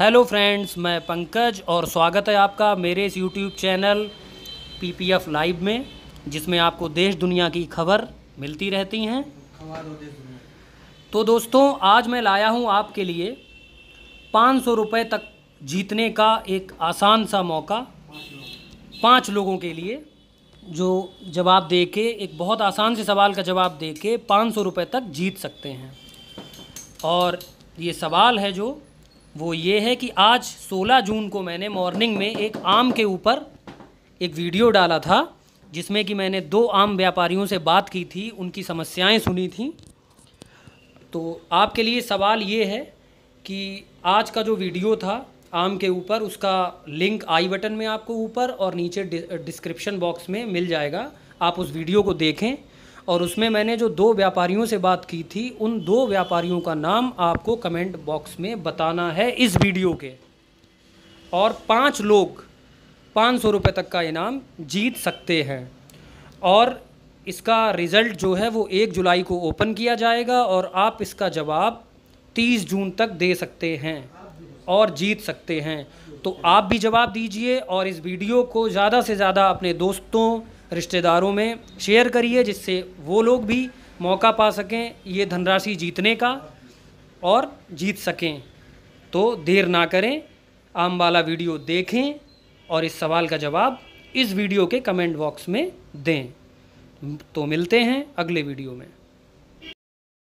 hello friends मैं पंकज और स्वागत है आपका मेरे इस यूट्यूब चैनल पीपीएफ लाइव में जिसमें आपको देश दुनिया की खबर मिलती रहती हैं तो दोस्तों आज मैं लाया हूं आपके लिए पाँच सौ रुपये तक जीतने का एक आसान सा मौका पाँच लोगों के लिए जो जवाब दे के एक बहुत आसान से सवाल का जवाब दे के पाँच सौ रुपये तक जीत सकते हैं और ये सवाल है जो वो ये है कि आज 16 जून को मैंने मॉर्निंग में एक आम के ऊपर एक वीडियो डाला था जिसमें कि मैंने दो आम व्यापारियों से बात की थी उनकी समस्याएं सुनी थी तो आपके लिए सवाल ये है कि आज का जो वीडियो था आम के ऊपर उसका लिंक आई बटन में आपको ऊपर और नीचे डिस्क्रिप्शन बॉक्स में मिल जाएगा आप उस वीडियो को देखें और उसमें मैंने जो दो व्यापारियों से बात की थी उन दो व्यापारियों का नाम आपको कमेंट बॉक्स में बताना है इस वीडियो के और पाँच लोग पाँच सौ रुपये तक का इनाम जीत सकते हैं और इसका रिज़ल्ट जो है वो एक जुलाई को ओपन किया जाएगा और आप इसका जवाब तीस जून तक दे सकते हैं और जीत सकते हैं तो आप भी जवाब दीजिए और इस वीडियो को ज़्यादा से ज़्यादा अपने दोस्तों रिश्तेदारों में शेयर करिए जिससे वो लोग भी मौका पा सकें ये धनराशि जीतने का और जीत सकें तो देर ना करें आम वाला वीडियो देखें और इस सवाल का जवाब इस वीडियो के कमेंट बॉक्स में दें तो मिलते हैं अगले वीडियो में